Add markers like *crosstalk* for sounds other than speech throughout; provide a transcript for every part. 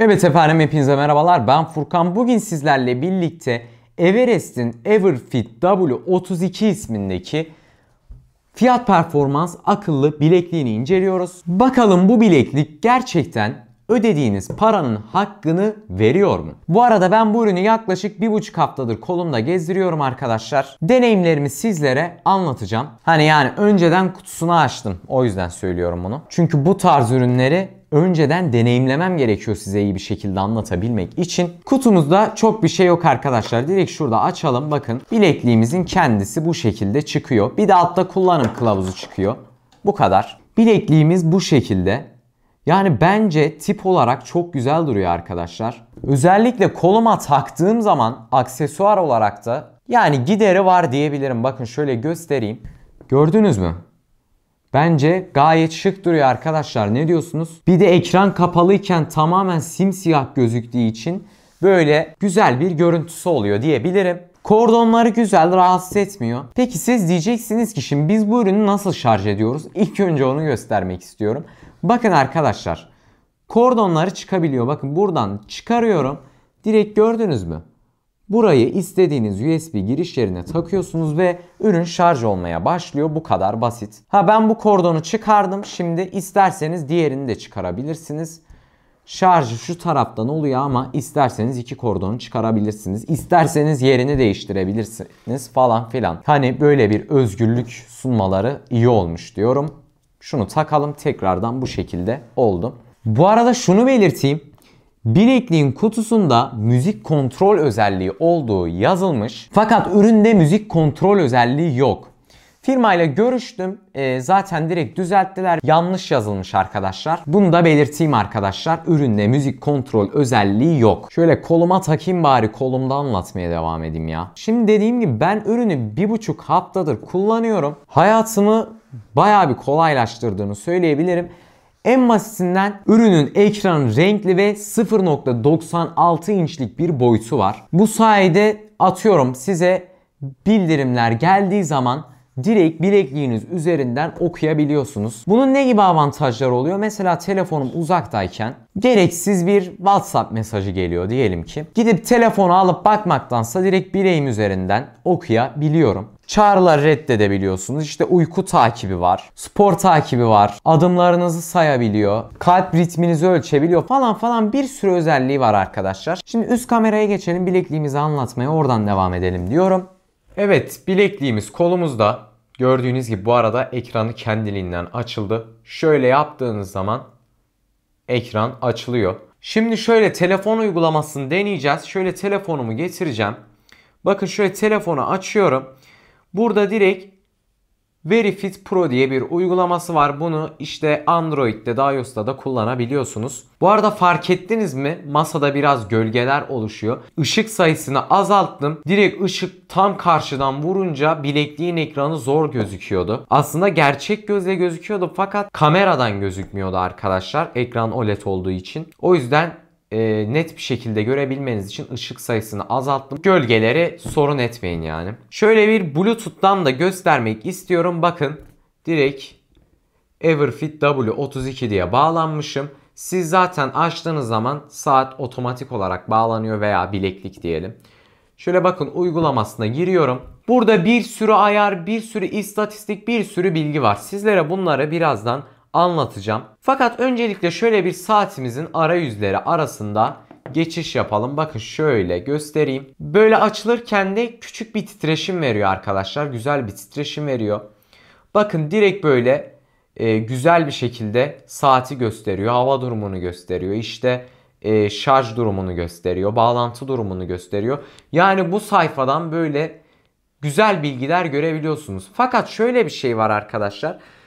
Evet efendim hepinize merhabalar. Ben Furkan. Bugün sizlerle birlikte Everest'in Everfit W32 ismindeki fiyat performans akıllı bilekliğini inceliyoruz. Bakalım bu bileklik gerçekten ödediğiniz paranın hakkını veriyor mu? Bu arada ben bu ürünü yaklaşık bir buçuk haftadır kolumda gezdiriyorum arkadaşlar. Deneyimlerimi sizlere anlatacağım. Hani yani önceden kutusunu açtım. O yüzden söylüyorum bunu. Çünkü bu tarz ürünleri önceden deneyimlemem gerekiyor size iyi bir şekilde anlatabilmek için. Kutumuzda çok bir şey yok arkadaşlar. Direkt şurada açalım bakın. Bilekliğimizin kendisi bu şekilde çıkıyor. Bir de altta kullanım kılavuzu çıkıyor. Bu kadar. Bilekliğimiz bu şekilde. Yani bence tip olarak çok güzel duruyor arkadaşlar. Özellikle koluma taktığım zaman aksesuar olarak da yani gideri var diyebilirim. Bakın şöyle göstereyim. Gördünüz mü? Bence gayet şık duruyor arkadaşlar. Ne diyorsunuz? Bir de ekran kapalıyken tamamen simsiyah gözüktüğü için böyle güzel bir görüntüsü oluyor diyebilirim. Kordonları güzel, rahatsız etmiyor. Peki siz diyeceksiniz ki şimdi biz bu ürünü nasıl şarj ediyoruz? İlk önce onu göstermek istiyorum. Bakın arkadaşlar. Kordonları çıkabiliyor. Bakın buradan çıkarıyorum. Direkt gördünüz mü? Burayı istediğiniz USB giriş yerine takıyorsunuz ve ürün şarj olmaya başlıyor. Bu kadar basit. Ha ben bu kordonu çıkardım. Şimdi isterseniz diğerini de çıkarabilirsiniz. Şarjı şu taraftan oluyor ama isterseniz iki kordonu çıkarabilirsiniz. İsterseniz yerini değiştirebilirsiniz falan filan. Hani böyle bir özgürlük sunmaları iyi olmuş diyorum. Şunu takalım tekrardan bu şekilde oldu. Bu arada şunu belirteyim. Bilekliğin kutusunda müzik kontrol özelliği olduğu yazılmış fakat üründe müzik kontrol özelliği yok. Firmayla görüştüm. E, zaten direkt düzelttiler. Yanlış yazılmış arkadaşlar. Bunu da belirteyim arkadaşlar. Üründe müzik kontrol özelliği yok. Şöyle koluma takayım bari kolumda anlatmaya devam edeyim ya. Şimdi dediğim gibi ben ürünü bir buçuk haftadır kullanıyorum. Hayatımı baya bir kolaylaştırdığını söyleyebilirim. En basitinden ürünün ekranı renkli ve 0.96 inçlik bir boyutu var. Bu sayede atıyorum size bildirimler geldiği zaman direkt bilekliğiniz üzerinden okuyabiliyorsunuz. Bunun ne gibi avantajları oluyor? Mesela telefonum uzaktayken gereksiz bir WhatsApp mesajı geliyor diyelim ki. Gidip telefonu alıp bakmaktansa direkt bileğim üzerinden okuyabiliyorum. Çağrılar reddedebiliyorsunuz. İşte uyku takibi var. Spor takibi var. Adımlarınızı sayabiliyor. Kalp ritminizi ölçebiliyor falan falan bir sürü özelliği var arkadaşlar. Şimdi üst kameraya geçelim bilekliğimizi anlatmaya oradan devam edelim diyorum. Evet bilekliğimiz kolumuzda Gördüğünüz gibi bu arada ekranı kendiliğinden açıldı. Şöyle yaptığınız zaman ekran açılıyor. Şimdi şöyle telefon uygulamasını deneyeceğiz. Şöyle telefonumu getireceğim. Bakın şöyle telefonu açıyorum. Burada direkt Verifit Pro diye bir uygulaması var. Bunu işte Android'de de iOS'ta da kullanabiliyorsunuz. Bu arada fark ettiniz mi? Masada biraz gölgeler oluşuyor. Işık sayısını azalttım. Direkt ışık tam karşıdan vurunca bilekliğin ekranı zor gözüküyordu. Aslında gerçek gözle gözüküyordu fakat kameradan gözükmüyordu arkadaşlar. Ekran OLED olduğu için. O yüzden e, net bir şekilde görebilmeniz için ışık sayısını azalttım. Gölgeleri sorun etmeyin yani. Şöyle bir Bluetooth'tan da göstermek istiyorum. Bakın direkt Everfit W32 diye bağlanmışım. Siz zaten açtığınız zaman saat otomatik olarak bağlanıyor veya bileklik diyelim. Şöyle bakın uygulamasına giriyorum. Burada bir sürü ayar, bir sürü istatistik, bir sürü bilgi var. Sizlere bunları birazdan anlatacağım. Fakat öncelikle şöyle bir saatimizin arayüzleri arasında geçiş yapalım. Bakın şöyle göstereyim. Böyle açılırken de küçük bir titreşim veriyor arkadaşlar. Güzel bir titreşim veriyor. Bakın direkt böyle e, güzel bir şekilde saati gösteriyor. Hava durumunu gösteriyor. İşte e, şarj durumunu gösteriyor. Bağlantı durumunu gösteriyor. Yani bu sayfadan böyle güzel bilgiler görebiliyorsunuz. Fakat şöyle bir şey var arkadaşlar. Arkadaşlar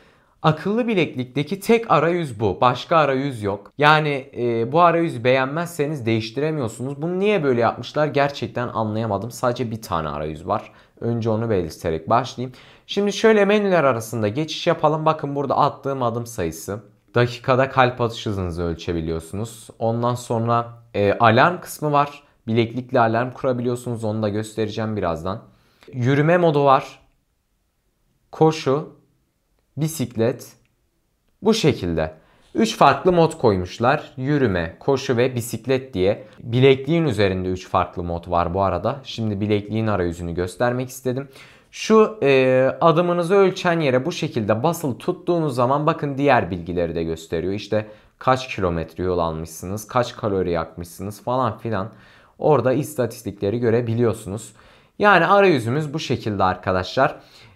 Akıllı bileklikteki tek arayüz bu. Başka arayüz yok. Yani e, bu arayüzü beğenmezseniz değiştiremiyorsunuz. Bunu niye böyle yapmışlar gerçekten anlayamadım. Sadece bir tane arayüz var. Önce onu belirterek başlayayım. Şimdi şöyle menüler arasında geçiş yapalım. Bakın burada attığım adım sayısı. Dakikada kalp atış hızınızı ölçebiliyorsunuz. Ondan sonra e, alarm kısmı var. Bileklikle alarm kurabiliyorsunuz. Onu da göstereceğim birazdan. Yürüme modu var. Koşu, bisiklet bu şekilde. 3 farklı mod koymuşlar. Yürüme, koşu ve bisiklet diye. Bilekliğin üzerinde 3 farklı mod var bu arada. Şimdi bilekliğin arayüzünü göstermek istedim. Şu e, adımınızı ölçen yere bu şekilde basılı tuttuğunuz zaman bakın diğer bilgileri de gösteriyor. İşte kaç kilometre yol almışsınız, kaç kalori yakmışsınız falan filan. Orada istatistikleri görebiliyorsunuz. Yani arayüzümüz bu şekilde arkadaşlar.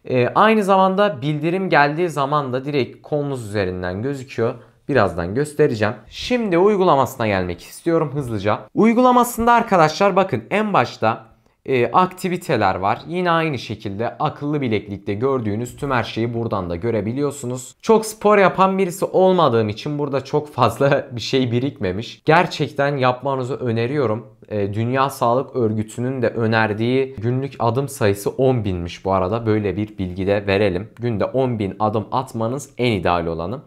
Ee, aynı zamanda bildirim geldiği zaman da direkt konumuz üzerinden gözüküyor. Birazdan göstereceğim. Şimdi uygulamasına gelmek istiyorum hızlıca. Uygulamasında arkadaşlar bakın en başta e, aktiviteler var. Yine aynı şekilde akıllı bileklikte gördüğünüz tüm her şeyi buradan da görebiliyorsunuz. Çok spor yapan birisi olmadığım için burada çok fazla *laughs* bir şey birikmemiş. Gerçekten yapmanızı öneriyorum. E, Dünya Sağlık Örgütü'nün de önerdiği günlük adım sayısı 10 binmiş bu arada. Böyle bir bilgi de verelim. Günde 10 bin adım atmanız en ideal olanı.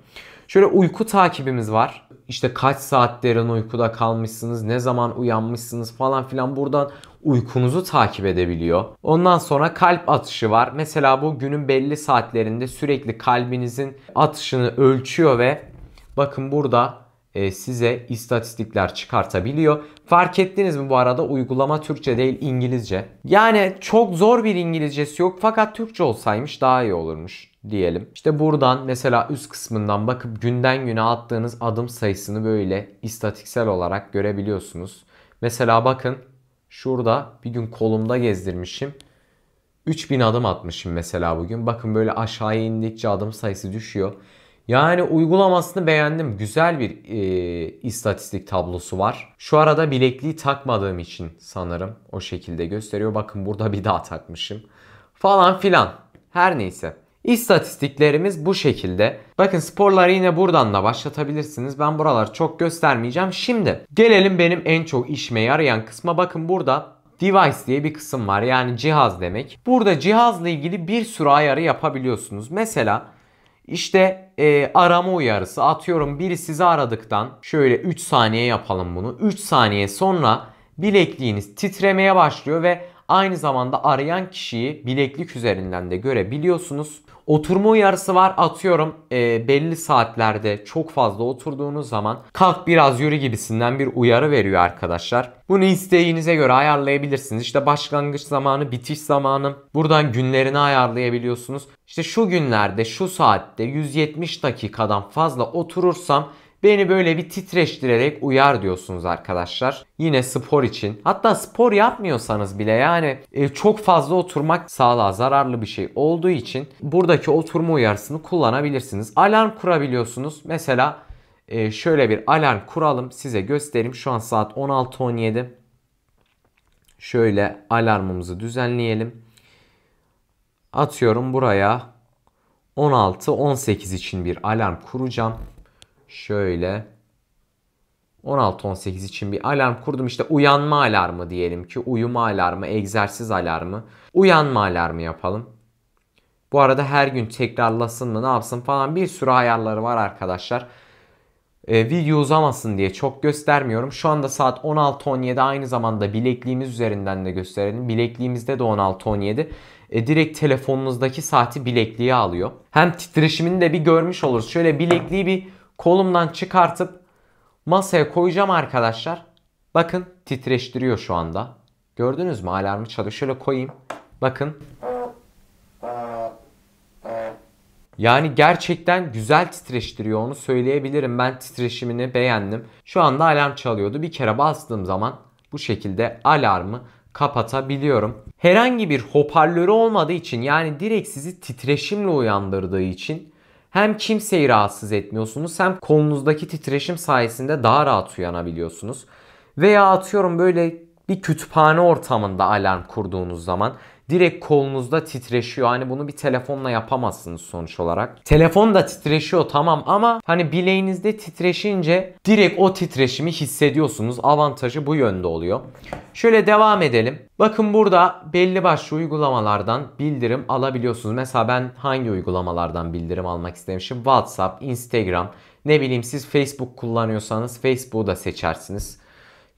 Şöyle uyku takibimiz var. İşte kaç saat derin uykuda kalmışsınız, ne zaman uyanmışsınız falan filan buradan uykunuzu takip edebiliyor. Ondan sonra kalp atışı var. Mesela bu günün belli saatlerinde sürekli kalbinizin atışını ölçüyor ve bakın burada e, size istatistikler çıkartabiliyor. Fark ettiniz mi bu arada uygulama Türkçe değil İngilizce. Yani çok zor bir İngilizcesi yok fakat Türkçe olsaymış daha iyi olurmuş diyelim. İşte buradan mesela üst kısmından bakıp günden güne attığınız adım sayısını böyle istatiksel olarak görebiliyorsunuz. Mesela bakın şurada bir gün kolumda gezdirmişim. 3000 adım atmışım mesela bugün. Bakın böyle aşağıya indikçe adım sayısı düşüyor. Yani uygulamasını beğendim. Güzel bir e, istatistik tablosu var. Şu arada bilekliği takmadığım için sanırım o şekilde gösteriyor. Bakın burada bir daha takmışım. Falan filan. Her neyse. İstatistiklerimiz bu şekilde. Bakın sporları yine buradan da başlatabilirsiniz. Ben buraları çok göstermeyeceğim. Şimdi gelelim benim en çok işime yarayan kısma. Bakın burada device diye bir kısım var. Yani cihaz demek. Burada cihazla ilgili bir sürü ayarı yapabiliyorsunuz. Mesela işte e, arama uyarısı atıyorum biri sizi aradıktan şöyle 3 saniye yapalım bunu. 3 saniye sonra bilekliğiniz titremeye başlıyor ve Aynı zamanda arayan kişiyi bileklik üzerinden de görebiliyorsunuz. Oturma uyarısı var. Atıyorum e, belli saatlerde çok fazla oturduğunuz zaman kalk biraz yürü gibisinden bir uyarı veriyor arkadaşlar. Bunu isteğinize göre ayarlayabilirsiniz. İşte başlangıç zamanı, bitiş zamanı. Buradan günlerini ayarlayabiliyorsunuz. İşte şu günlerde, şu saatte 170 dakikadan fazla oturursam Beni böyle bir titreştirerek uyar diyorsunuz arkadaşlar. Yine spor için. Hatta spor yapmıyorsanız bile yani e, çok fazla oturmak sağlığa zararlı bir şey olduğu için buradaki oturma uyarısını kullanabilirsiniz. Alarm kurabiliyorsunuz. Mesela e, şöyle bir alarm kuralım size göstereyim. Şu an saat 16.17. Şöyle alarmımızı düzenleyelim. Atıyorum buraya 16-18 için bir alarm kuracağım. Şöyle 16-18 için bir alarm kurdum. İşte uyanma alarmı diyelim ki uyuma alarmı, egzersiz alarmı. Uyanma alarmı yapalım. Bu arada her gün tekrarlasın mı ne yapsın falan bir sürü ayarları var arkadaşlar. E, video uzamasın diye çok göstermiyorum. Şu anda saat 16.17 aynı zamanda bilekliğimiz üzerinden de gösterelim. Bilekliğimizde de 16.17. E, direkt telefonunuzdaki saati bilekliğe alıyor. Hem titreşimini de bir görmüş oluruz. Şöyle bilekliği bir Kolumdan çıkartıp masaya koyacağım arkadaşlar. Bakın titreştiriyor şu anda. Gördünüz mü alarmı çalıyor. Şöyle koyayım. Bakın. Yani gerçekten güzel titreştiriyor onu söyleyebilirim. Ben titreşimini beğendim. Şu anda alarm çalıyordu. Bir kere bastığım zaman bu şekilde alarmı kapatabiliyorum. Herhangi bir hoparlörü olmadığı için yani direkt sizi titreşimle uyandırdığı için hem kimseyi rahatsız etmiyorsunuz hem kolunuzdaki titreşim sayesinde daha rahat uyanabiliyorsunuz. Veya atıyorum böyle bir kütüphane ortamında alarm kurduğunuz zaman direkt kolunuzda titreşiyor. Hani bunu bir telefonla yapamazsınız sonuç olarak. Telefon da titreşiyor tamam ama hani bileğinizde titreşince direkt o titreşimi hissediyorsunuz. Avantajı bu yönde oluyor. Şöyle devam edelim. Bakın burada belli başlı uygulamalardan bildirim alabiliyorsunuz. Mesela ben hangi uygulamalardan bildirim almak istemişim? WhatsApp, Instagram, ne bileyim siz Facebook kullanıyorsanız Facebook'u da seçersiniz.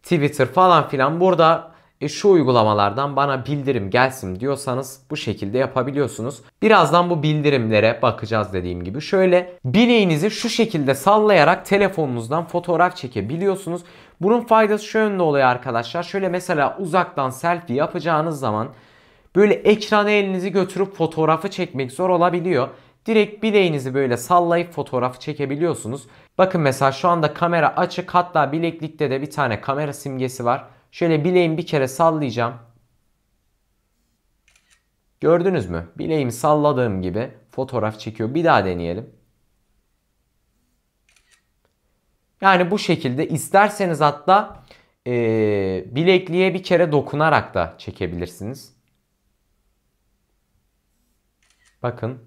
Twitter falan filan burada e, şu uygulamalardan bana bildirim gelsin diyorsanız bu şekilde yapabiliyorsunuz. Birazdan bu bildirimlere bakacağız dediğim gibi. Şöyle bileğinizi şu şekilde sallayarak telefonunuzdan fotoğraf çekebiliyorsunuz. Bunun faydası şu yönde oluyor arkadaşlar. Şöyle mesela uzaktan selfie yapacağınız zaman böyle ekranı elinizi götürüp fotoğrafı çekmek zor olabiliyor. Direkt bileğinizi böyle sallayıp fotoğrafı çekebiliyorsunuz. Bakın mesela şu anda kamera açık hatta bileklikte de bir tane kamera simgesi var. Şöyle bileğimi bir kere sallayacağım. Gördünüz mü? Bileğimi salladığım gibi fotoğraf çekiyor. Bir daha deneyelim. Yani bu şekilde isterseniz hatta e, bilekliğe bir kere dokunarak da çekebilirsiniz. Bakın.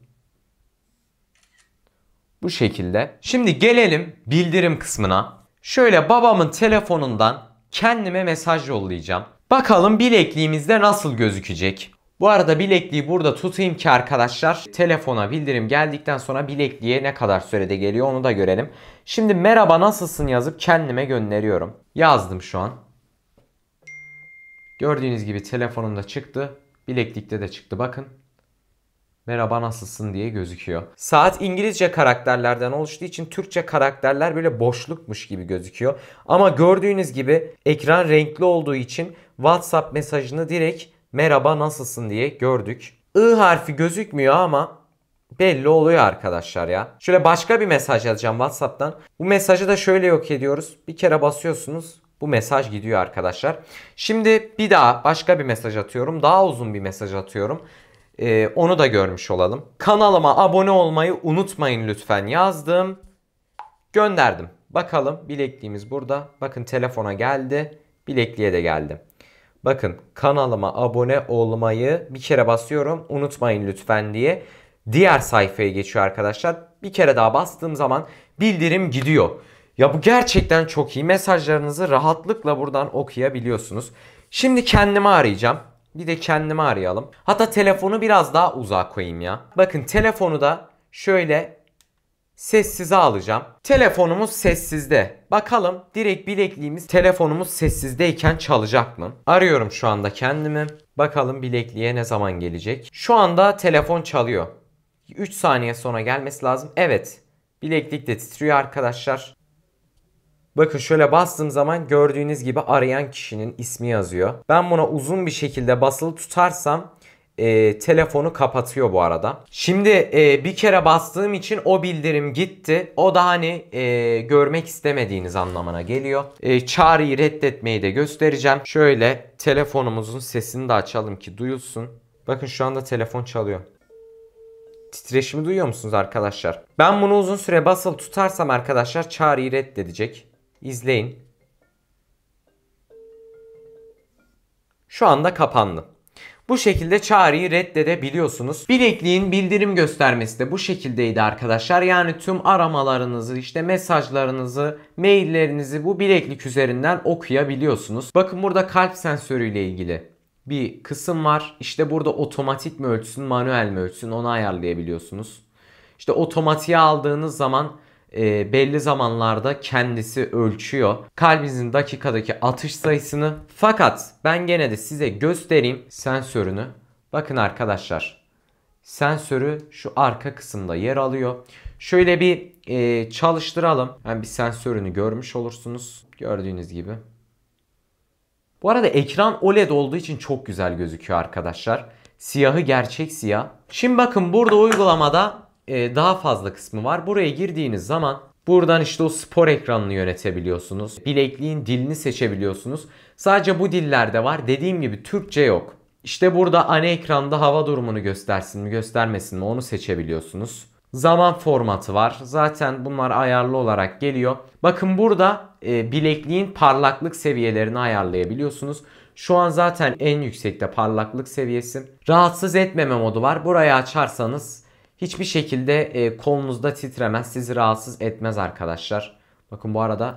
Bu şekilde. Şimdi gelelim bildirim kısmına. Şöyle babamın telefonundan kendime mesaj yollayacağım. Bakalım bilekliğimizde nasıl gözükecek. Bu arada bilekliği burada tutayım ki arkadaşlar telefona bildirim geldikten sonra bilekliğe ne kadar sürede geliyor onu da görelim. Şimdi merhaba nasılsın yazıp kendime gönderiyorum. Yazdım şu an. Gördüğünüz gibi telefonumda çıktı. Bileklikte de çıktı bakın. Merhaba nasılsın diye gözüküyor. Saat İngilizce karakterlerden oluştuğu için Türkçe karakterler böyle boşlukmuş gibi gözüküyor. Ama gördüğünüz gibi ekran renkli olduğu için WhatsApp mesajını direkt merhaba nasılsın diye gördük. I harfi gözükmüyor ama belli oluyor arkadaşlar ya. Şöyle başka bir mesaj yazacağım WhatsApp'tan. Bu mesajı da şöyle yok ediyoruz. Bir kere basıyorsunuz. Bu mesaj gidiyor arkadaşlar. Şimdi bir daha başka bir mesaj atıyorum. Daha uzun bir mesaj atıyorum. Ee, onu da görmüş olalım. Kanalıma abone olmayı unutmayın lütfen yazdım. Gönderdim. Bakalım bilekliğimiz burada. Bakın telefona geldi. Bilekliğe de geldi. Bakın kanalıma abone olmayı bir kere basıyorum. Unutmayın lütfen diye. Diğer sayfaya geçiyor arkadaşlar. Bir kere daha bastığım zaman bildirim gidiyor. Ya bu gerçekten çok iyi. Mesajlarınızı rahatlıkla buradan okuyabiliyorsunuz. Şimdi kendimi arayacağım. Bir de kendimi arayalım. Hatta telefonu biraz daha uzağa koyayım ya. Bakın telefonu da şöyle sessize alacağım. Telefonumuz sessizde. Bakalım direkt bilekliğimiz telefonumuz sessizdeyken çalacak mı? Arıyorum şu anda kendimi. Bakalım bilekliğe ne zaman gelecek? Şu anda telefon çalıyor. 3 saniye sonra gelmesi lazım. Evet. Bileklik de titriyor arkadaşlar. Bakın şöyle bastığım zaman gördüğünüz gibi arayan kişinin ismi yazıyor. Ben buna uzun bir şekilde basılı tutarsam e, telefonu kapatıyor bu arada. Şimdi e, bir kere bastığım için o bildirim gitti. O da hani e, görmek istemediğiniz anlamına geliyor. E, çağrıyı reddetmeyi de göstereceğim. Şöyle telefonumuzun sesini de açalım ki duyulsun. Bakın şu anda telefon çalıyor. Titreşimi duyuyor musunuz arkadaşlar? Ben bunu uzun süre basılı tutarsam arkadaşlar çağrıyı reddedecek. İzleyin. Şu anda kapandı. Bu şekilde çağrıyı reddedebiliyorsunuz. Bilekliğin bildirim göstermesi de bu şekildeydi arkadaşlar. Yani tüm aramalarınızı, işte mesajlarınızı, maillerinizi bu bileklik üzerinden okuyabiliyorsunuz. Bakın burada kalp sensörüyle ilgili bir kısım var. İşte burada otomatik mi ölçsün, manuel mi ölçsün onu ayarlayabiliyorsunuz. İşte otomatiğe aldığınız zaman e, belli zamanlarda kendisi ölçüyor. Kalbinizin dakikadaki atış sayısını. Fakat ben gene de size göstereyim sensörünü. Bakın arkadaşlar. Sensörü şu arka kısımda yer alıyor. Şöyle bir e, çalıştıralım. Yani bir sensörünü görmüş olursunuz. Gördüğünüz gibi. Bu arada ekran OLED olduğu için çok güzel gözüküyor arkadaşlar. Siyahı gerçek siyah. Şimdi bakın burada uygulamada e, daha fazla kısmı var. Buraya girdiğiniz zaman buradan işte o spor ekranını yönetebiliyorsunuz. Bilekliğin dilini seçebiliyorsunuz. Sadece bu dillerde var. Dediğim gibi Türkçe yok. İşte burada ana ekranda hava durumunu göstersin mi göstermesin mi onu seçebiliyorsunuz. Zaman formatı var. Zaten bunlar ayarlı olarak geliyor. Bakın burada e, bilekliğin parlaklık seviyelerini ayarlayabiliyorsunuz. Şu an zaten en yüksekte parlaklık seviyesi. Rahatsız etmeme modu var. Burayı açarsanız Hiçbir şekilde e, kolunuzda titremez, sizi rahatsız etmez arkadaşlar. Bakın bu arada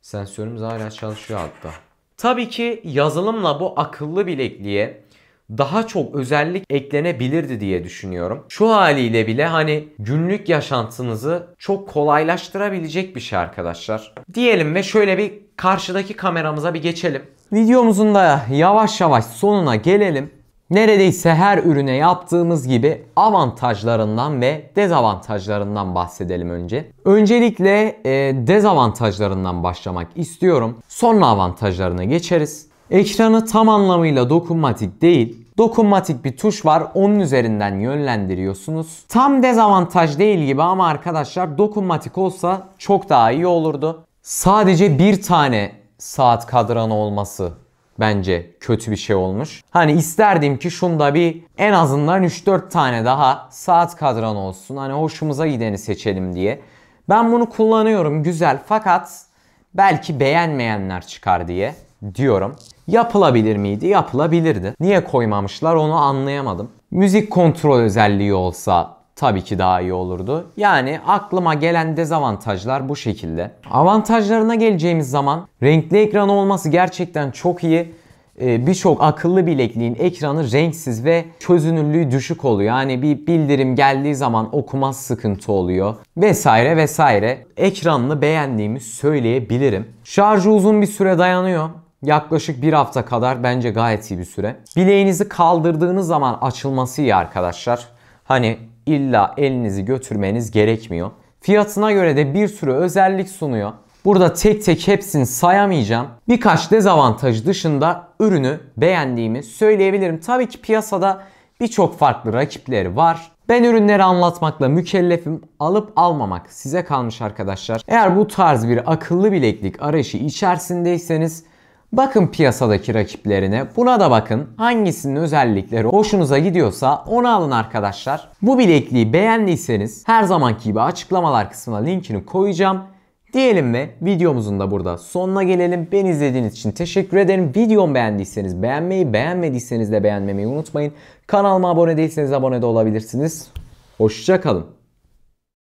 sensörümüz hala çalışıyor altta. Tabii ki yazılımla bu akıllı bilekliğe daha çok özellik eklenebilirdi diye düşünüyorum. Şu haliyle bile hani günlük yaşantınızı çok kolaylaştırabilecek bir şey arkadaşlar. Diyelim ve şöyle bir karşıdaki kameramıza bir geçelim. Videomuzun da yavaş yavaş sonuna gelelim. Neredeyse her ürüne yaptığımız gibi avantajlarından ve dezavantajlarından bahsedelim önce. Öncelikle e, dezavantajlarından başlamak istiyorum. Sonra avantajlarına geçeriz. Ekranı tam anlamıyla dokunmatik değil, Dokunmatik bir tuş var. Onun üzerinden yönlendiriyorsunuz. Tam dezavantaj değil gibi ama arkadaşlar dokunmatik olsa çok daha iyi olurdu. Sadece bir tane saat kadranı olması bence kötü bir şey olmuş. Hani isterdim ki şunda bir en azından 3-4 tane daha saat kadran olsun. Hani hoşumuza gideni seçelim diye. Ben bunu kullanıyorum güzel fakat belki beğenmeyenler çıkar diye diyorum. Yapılabilir miydi? Yapılabilirdi. Niye koymamışlar onu anlayamadım. Müzik kontrol özelliği olsa tabii ki daha iyi olurdu. Yani aklıma gelen dezavantajlar bu şekilde. Avantajlarına geleceğimiz zaman renkli ekran olması gerçekten çok iyi. Ee, Birçok akıllı bilekliğin ekranı renksiz ve çözünürlüğü düşük oluyor. Yani bir bildirim geldiği zaman okuma sıkıntı oluyor vesaire vesaire. Ekranını beğendiğimi söyleyebilirim. Şarjı uzun bir süre dayanıyor. Yaklaşık bir hafta kadar bence gayet iyi bir süre. Bileğinizi kaldırdığınız zaman açılması iyi arkadaşlar. Hani illa elinizi götürmeniz gerekmiyor. Fiyatına göre de bir sürü özellik sunuyor. Burada tek tek hepsini sayamayacağım. Birkaç dezavantaj dışında ürünü beğendiğimi söyleyebilirim. Tabii ki piyasada birçok farklı rakipleri var. Ben ürünleri anlatmakla mükellefim. Alıp almamak size kalmış arkadaşlar. Eğer bu tarz bir akıllı bileklik arayışı içerisindeyseniz Bakın piyasadaki rakiplerine buna da bakın hangisinin özellikleri hoşunuza gidiyorsa onu alın arkadaşlar. Bu bilekliği beğendiyseniz her zamanki gibi açıklamalar kısmına linkini koyacağım. Diyelim ve videomuzun da burada sonuna gelelim. Ben izlediğiniz için teşekkür ederim. Videomu beğendiyseniz beğenmeyi, beğenmediyseniz de beğenmemeyi unutmayın. Kanalıma abone değilseniz abone de olabilirsiniz. Hoşçakalın.